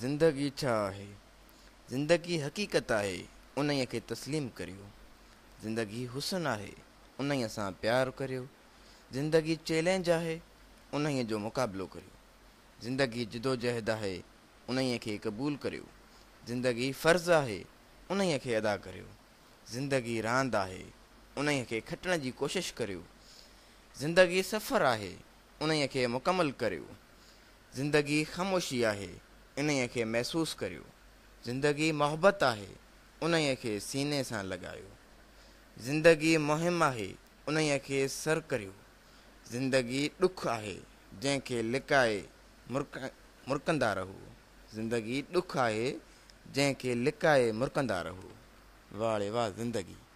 ज़िंदगी छा आहे ज़िंदगी हक़ीक़त आहे उन खे तस्लीम करियो ज़िंदगी हुसन आहे उन सां प्यारु करियो ज़िंदगी चैलेंज आहे उन जो मुक़ाबिलो करियो ज़िंदगी जिदोजहद आहे उन खे क़बूल करियो ज़िंदगी फ़र्ज़ आहे उन खे अदा करियो ज़िंदगी रांदि आहे उन खे खटण जी कोशिशि करियो ज़िंदगी सफ़र आहे उन खे मुकमल करियो ज़िंदगी ख़ामोशी आहे इन के महसूस कर ज़िंदगी मोहब्बत है उन सीने से लॻायो ज़िंदगी मुहिम है उन सर कर ज़िंदगी दुख है जैके लिकाए मुर्क मुर्कंदा रहो ज़िंदगी दुख है जैके लिकाए मुर्कंदा रहो वाड़े वाह ज़िंदगी